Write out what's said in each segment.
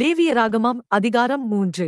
லேவியராகமம் அதிகாரம் மூன்று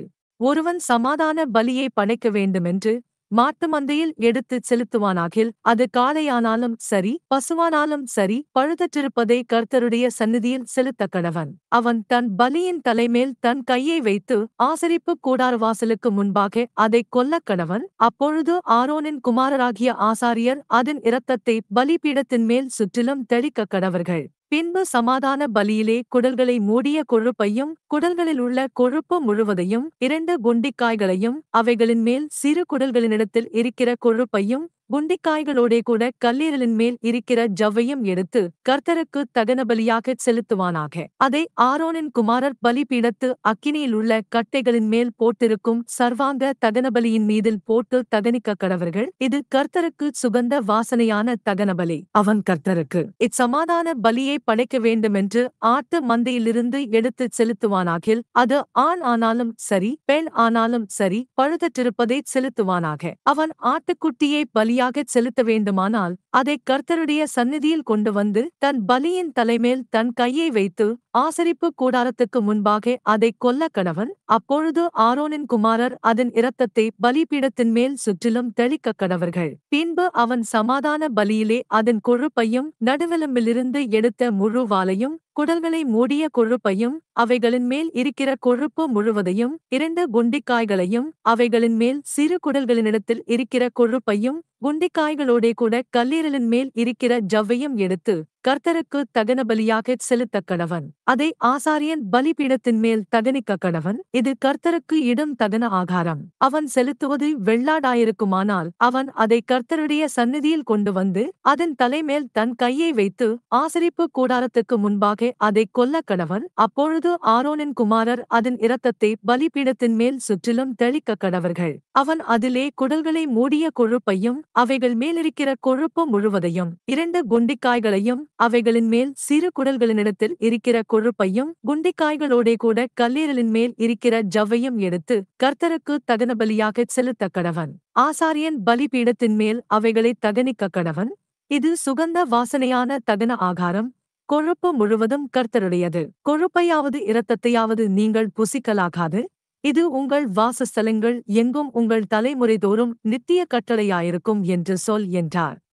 ஒருவன் சமாதான பலியை பணைக்க வேண்டுமென்று மாட்டு மந்தையில் எடுத்துச் செலுத்துவானாகில் அது காளையானாலும் சரி பசுவானாலும் சரி பழுதற்றிருப்பதை கர்த்தருடைய சந்நிதியில் செலுத்த கடவன் அவன் தன் பலியின் தலைமேல் தன் கையை வைத்து ஆசரிப்பு வாசலுக்கு முன்பாக அதை கொல்ல கணவன் அப்பொழுது ஆரோனின் குமாரராகிய ஆசாரியர் அதன் இரத்தத்தை பலிபீடத்தின் மேல் சுற்றிலும் தெளிக்க கடவர்கள் பின்பு சமாதான பலியிலே குடல்களை மூடிய கொழுப்பையும் குடல்களில் உள்ள கொழுப்பு முழுவதையும் இரண்டு குண்டிக்காய்களையும் அவைகளின் மேல் சிறு குடல்களினிடத்தில் இருக்கிற கொழுப்பையும் குண்டிக்காய்களோடே கூட கல்லீரலின் மேல் இருக்கிற ஜவ்வையும் எடுத்து கர்த்தருக்கு தகனபலியாக செலுத்துவானாக அதை ஆரோனின் குமாரர் பலிபீடத்து அக்கினியில் உள்ள கட்டைகளின் மேல் போட்டிருக்கும் சர்வாங்க தகனபலியின் மீதில் போட்டு தகனிக்க கடவர்கள் இது கர்த்தருக்கு சுகந்த வாசனையான தகனபலி அவன் கர்த்தருக்கு இச்சமாதான பலியை படைக்க வேண்டுமென்று ஆட்டு மந்தையிலிருந்து எடுத்து செலுத்துவானாகில் அது ஆண் ஆனாலும் சரி பெண் ஆனாலும் சரி பழுதற்றிருப்பதை செலுத்துவானாக அவன் ஆட்டுக்குட்டியை பலிய பலியாகச் செலுத்த வேண்டுமானால் அதை கர்த்தருடைய சந்நிதியில் கொண்டு வந்து தன் பலியின் தலைமேல் தன் கையை வைத்து ஆசரிப்பு கூடாரத்துக்கு முன்பாக அதை கொல்ல கணவன் அப்பொழுது ஆரோனின் குமாரர் அதன் இரத்தத்தை பலிபீடத்தின் மேல் சுற்றிலும் தெளிக்க கணவர்கள் பின்பு அவன் சமாதான பலியிலே அதன் கொழுப்பையும் நடுவிலம்பிலிருந்து எடுத்த முழு வாலையும் குடல்களை மூடிய கொழுப்பையும் அவைகளின் மேல் இருக்கிற கொழுப்பு முழுவதையும் இரண்டு குண்டிக்காய்களையும் அவைகளின் மேல் சிறு குடல்களினிடத்தில் இருக்கிற கொழுப்பையும் குண்டிக்காய்களோடே கூட கல்லீரலின் மேல் இருக்கிற ஜவ்வையும் எடுத்து கர்த்தருக்கு தகன பலியாக செலுத்த கடவன் அதை ஆசாரியன் பலிபீடத்தின் மேல் தகனிக்க கடவன் இது கர்த்தருக்கு இடம் தகன ஆகாரம் அவன் செலுத்துவது வெள்ளாடாயிருக்குமானால் அவன் அதை கர்த்தருடைய சந்நிதியில் கொண்டு வந்து அதன் தலைமேல் தன் கையை வைத்து ஆசரிப்பு கூடாரத்துக்கு முன்பாக அதை கொல்ல கணவன் அப்பொழுது ஆரோனின் குமாரர் அதன் இரத்தத்தை பலிபீடத்தின் மேல் சுற்றிலும் தெளிக்க கடவர்கள் அவன் அதிலே குடல்களை மூடிய கொழுப்பையும் அவைகள் மேலிருக்கிற கொழுப்பு முழுவதையும் இரண்டு குண்டிக்காய்களையும் அவைகளின் மேல் சிறு குடல்களினிடத்தில் இருக்கிற கொழுப்பையும் குண்டிக்காய்களோடே கூட கல்லீரலின் மேல் இருக்கிற ஜவ்வையும் எடுத்து கர்த்தருக்கு தகன பலியாக செலுத்த கடவன் ஆசாரியன் பலிபீடத்தின் மேல் அவைகளை தகனிக்க கடவன் இது சுகந்த வாசனையான தகன ஆகாரம் கொழுப்பு முழுவதும் கர்த்தருடையது கொழுப்பையாவது இரத்தத்தையாவது நீங்கள் புசிக்கலாகாது இது உங்கள் வாசஸ்தலங்கள் எங்கும் உங்கள் தலைமுறைதோறும் நித்திய கட்டளையாயிருக்கும் என்று சொல் என்றார்